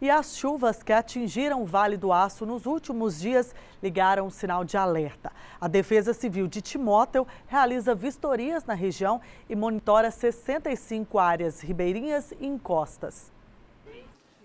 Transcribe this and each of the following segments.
e as chuvas que atingiram o Vale do Aço nos últimos dias ligaram o sinal de alerta. A Defesa Civil de Timóteo realiza vistorias na região e monitora 65 áreas ribeirinhas e encostas.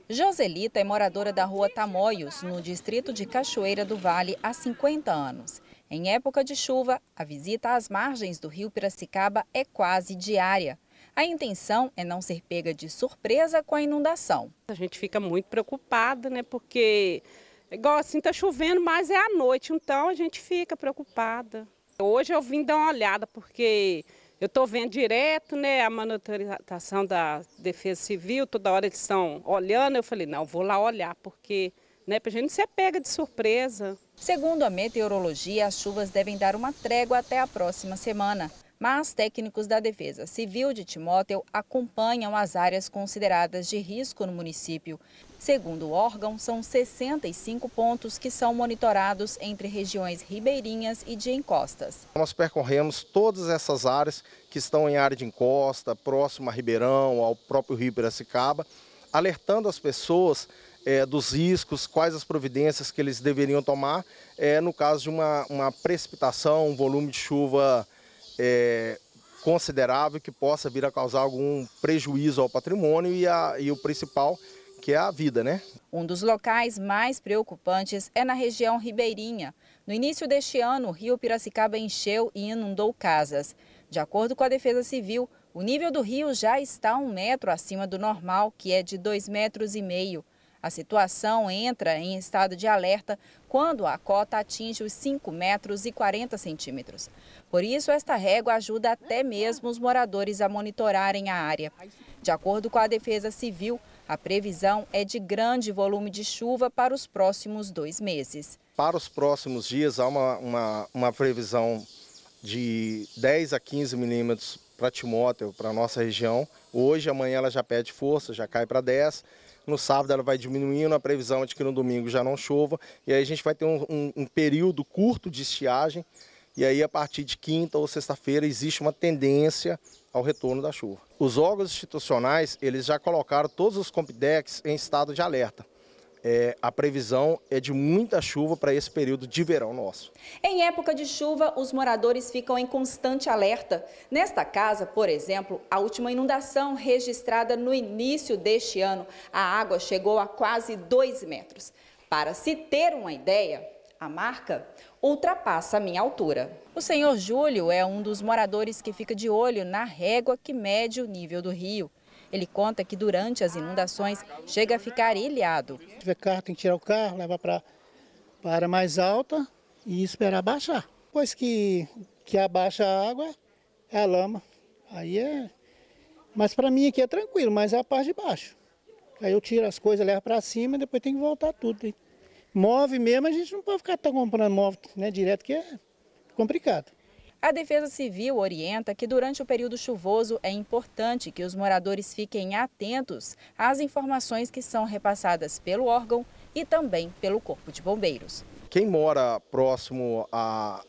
Joselita é moradora da rua Tamoios, no distrito de Cachoeira do Vale, há 50 anos. Em época de chuva, a visita às margens do rio Piracicaba é quase diária. A intenção é não ser pega de surpresa com a inundação. A gente fica muito preocupada, né? Porque, igual assim, tá chovendo, mas é à noite, então a gente fica preocupada. Hoje eu vim dar uma olhada, porque eu estou vendo direto, né, a manutenção da Defesa Civil, toda hora eles estão olhando. Eu falei, não, vou lá olhar, porque né, para a gente ser pega de surpresa. Segundo a meteorologia, as chuvas devem dar uma trégua até a próxima semana mas técnicos da Defesa Civil de Timóteo acompanham as áreas consideradas de risco no município. Segundo o órgão, são 65 pontos que são monitorados entre regiões ribeirinhas e de encostas. Nós percorremos todas essas áreas que estão em área de encosta, próxima a Ribeirão, ao próprio Rio Piracicaba, alertando as pessoas é, dos riscos, quais as providências que eles deveriam tomar é, no caso de uma, uma precipitação, um volume de chuva é, considerável que possa vir a causar algum prejuízo ao patrimônio e, a, e o principal, que é a vida, né? Um dos locais mais preocupantes é na região ribeirinha. No início deste ano, o rio Piracicaba encheu e inundou casas. De acordo com a Defesa Civil, o nível do rio já está um metro acima do normal, que é de dois metros e meio. A situação entra em estado de alerta quando a cota atinge os 5 metros e 40 centímetros. Por isso, esta régua ajuda até mesmo os moradores a monitorarem a área. De acordo com a Defesa Civil, a previsão é de grande volume de chuva para os próximos dois meses. Para os próximos dias, há uma, uma, uma previsão de 10 a 15 milímetros para Timóteo, para a nossa região. Hoje, amanhã ela já pede força, já cai para 10 no sábado ela vai diminuindo, a previsão é de que no domingo já não chova. E aí a gente vai ter um, um, um período curto de estiagem. E aí, a partir de quinta ou sexta-feira, existe uma tendência ao retorno da chuva. Os órgãos institucionais, eles já colocaram todos os Compidex em estado de alerta é, a previsão é de muita chuva para esse período de verão nosso. Em época de chuva, os moradores ficam em constante alerta. Nesta casa, por exemplo, a última inundação registrada no início deste ano, a água chegou a quase 2 metros. Para se ter uma ideia, a marca ultrapassa a minha altura. O senhor Júlio é um dos moradores que fica de olho na régua que mede o nível do rio. Ele conta que durante as inundações chega a ficar ilhado. Se tiver carro, tem que tirar o carro, levar para a área mais alta e esperar baixar. Depois que, que abaixa a água, é a lama. Aí é. Mas para mim aqui é tranquilo, mas é a parte de baixo. Aí eu tiro as coisas, levo para cima e depois tem que voltar tudo. Move mesmo, a gente não pode ficar tá comprando móvel né, direto, que é complicado. A Defesa Civil orienta que durante o período chuvoso é importante que os moradores fiquem atentos às informações que são repassadas pelo órgão e também pelo Corpo de Bombeiros. Quem mora próximo a,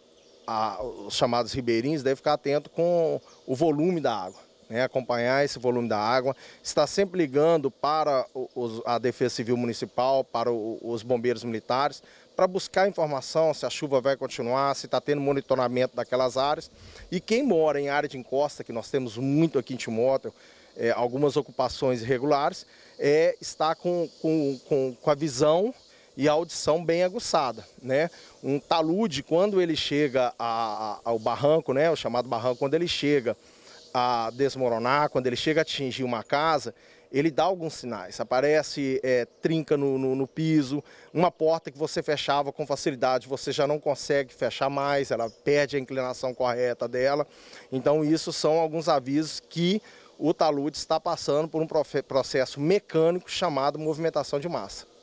a os chamados ribeirinhos deve ficar atento com o volume da água. Né, acompanhar esse volume da água, está sempre ligando para os, a Defesa Civil Municipal, para os bombeiros militares, para buscar informação se a chuva vai continuar, se está tendo monitoramento daquelas áreas. E quem mora em área de encosta, que nós temos muito aqui em Timóteo, é, algumas ocupações irregulares, é, está com, com, com, com a visão e a audição bem aguçada. Né? Um talude, quando ele chega a, a, ao barranco, né, o chamado barranco, quando ele chega a desmoronar, quando ele chega a atingir uma casa, ele dá alguns sinais. Aparece é, trinca no, no, no, piso, uma porta que você fechava com facilidade, você já não consegue fechar mais, ela perde a inclinação correta dela. Então, isso são alguns avisos que o talude está passando por um processo mecânico chamado movimentação de massa.